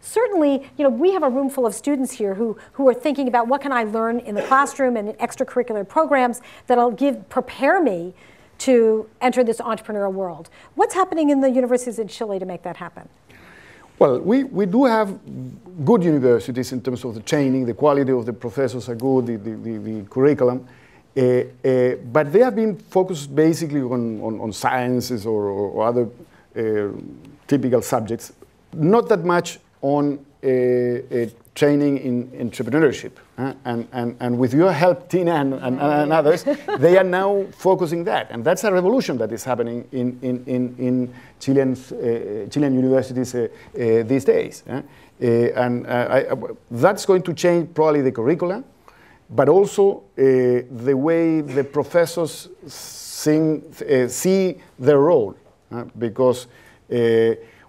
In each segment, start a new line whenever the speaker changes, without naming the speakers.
Certainly, you know, we have a room full of students here who, who are thinking about what can I learn in the classroom and in extracurricular programs that'll give prepare me to enter this entrepreneurial world. What's happening in the universities in Chile to make that happen?
Well, we, we do have good universities in terms of the training, the quality of the professors are good, the, the, the, the curriculum. Uh, uh, but they have been focused basically on, on, on sciences or, or other uh, typical subjects, not that much on training in entrepreneurship. And, and, and with your help, Tina and, and, and others, they are now focusing that. And that's a revolution that is happening in, in, in, in Chilean, uh, Chilean universities uh, uh, these days. Uh, and uh, I, uh, that's going to change probably the curricula, but also the way the professors sing, see their role. because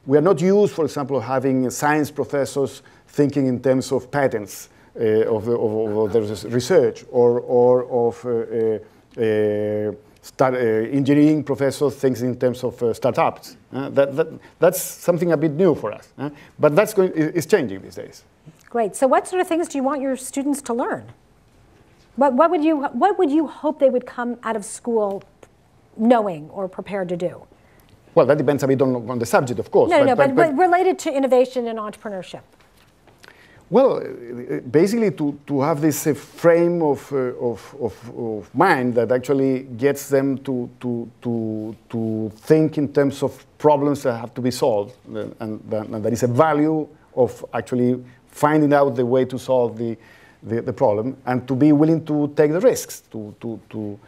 we are not used, for example, having science professors thinking in terms of patents uh, of, the, of, of research or, or of uh, uh, uh start, uh, engineering professors thinking in terms of startups. That, that, that's something a bit new for us. but that's going, is changing these days.
Great. So what sort of things do you want your students to learn? What, what, would you, what would you hope they would come out of school knowing or prepared to do?
Well, that depends a bit on, on the subject, of course. No, but, no, but, but, but
related to innovation and entrepreneurship.
Well, uh, basically, to, to have this uh, frame of, uh, of, of, of, mind that actually gets them to, to, to, to think in terms of problems that have to be solved, uh, and, and, and there is a value of actually finding out the way to solve the, the, the, problem, and to be willing to take the risks, to, to, to,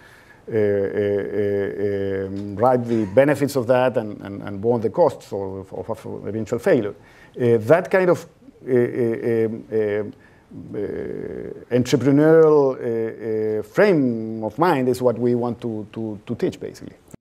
uh, uh, uh, um, ripe the benefits of that and, and, and borne the costs of, of, of eventual failure. that kind of um, entrepreneurial frame of mind is what we want to, to, to teach, basically.